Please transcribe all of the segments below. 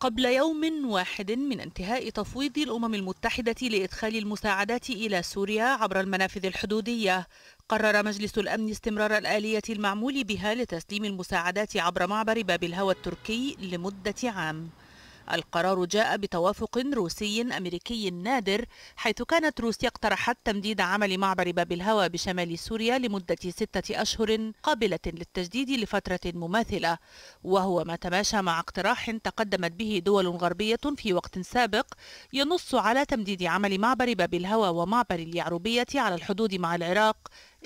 قبل يوم واحد من انتهاء تفويض الأمم المتحدة لإدخال المساعدات إلى سوريا عبر المنافذ الحدودية قرر مجلس الأمن استمرار الآلية المعمول بها لتسليم المساعدات عبر معبر باب الهوى التركي لمدة عام القرار جاء بتوافق روسي أمريكي نادر حيث كانت روسيا اقترحت تمديد عمل معبر باب الهوى بشمال سوريا لمدة ستة أشهر قابلة للتجديد لفترة مماثلة وهو ما تماشى مع اقتراح تقدمت به دول غربية في وقت سابق ينص على تمديد عمل معبر باب الهوى ومعبر اليعربية على الحدود مع العراق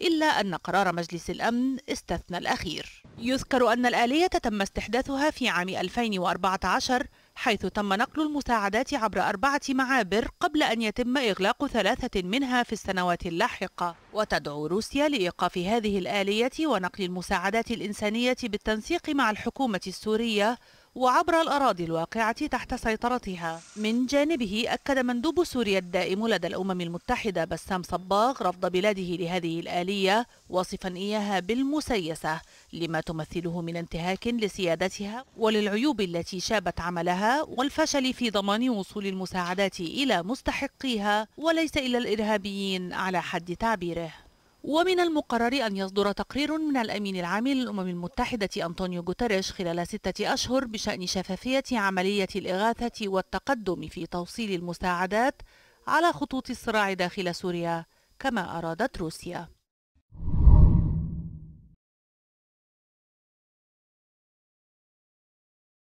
إلا أن قرار مجلس الأمن استثنى الأخير يذكر أن الآلية تم استحداثها في عام 2014 حيث تم نقل المساعدات عبر أربعة معابر قبل أن يتم إغلاق ثلاثة منها في السنوات اللاحقة وتدعو روسيا لإيقاف هذه الآلية ونقل المساعدات الإنسانية بالتنسيق مع الحكومة السورية وعبر الأراضي الواقعة تحت سيطرتها من جانبه أكد مندوب سوريا الدائم لدى الأمم المتحدة بسام صباغ رفض بلاده لهذه الآلية واصفا إياها بالمسيسة لما تمثله من انتهاك لسيادتها وللعيوب التي شابت عملها والفشل في ضمان وصول المساعدات إلى مستحقيها وليس إلى الإرهابيين على حد تعبيره ومن المقرر أن يصدر تقرير من الأمين العام للأمم المتحدة أنطونيو غوتيريش خلال ستة أشهر بشأن شفافية عملية الإغاثة والتقدم في توصيل المساعدات على خطوط الصراع داخل سوريا كما أرادت روسيا